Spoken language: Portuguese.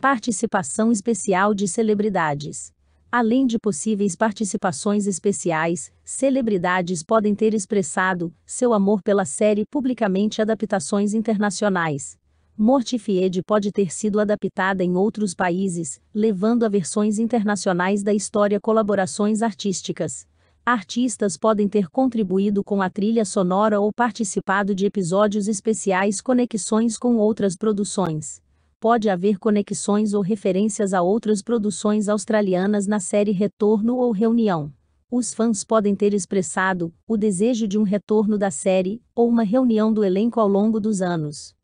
Participação especial de celebridades. Além de possíveis participações especiais, celebridades podem ter expressado seu amor pela série publicamente adaptações internacionais. Mortified pode ter sido adaptada em outros países, levando a versões internacionais da história colaborações artísticas. Artistas podem ter contribuído com a trilha sonora ou participado de episódios especiais conexões com outras produções pode haver conexões ou referências a outras produções australianas na série Retorno ou Reunião. Os fãs podem ter expressado o desejo de um retorno da série ou uma reunião do elenco ao longo dos anos.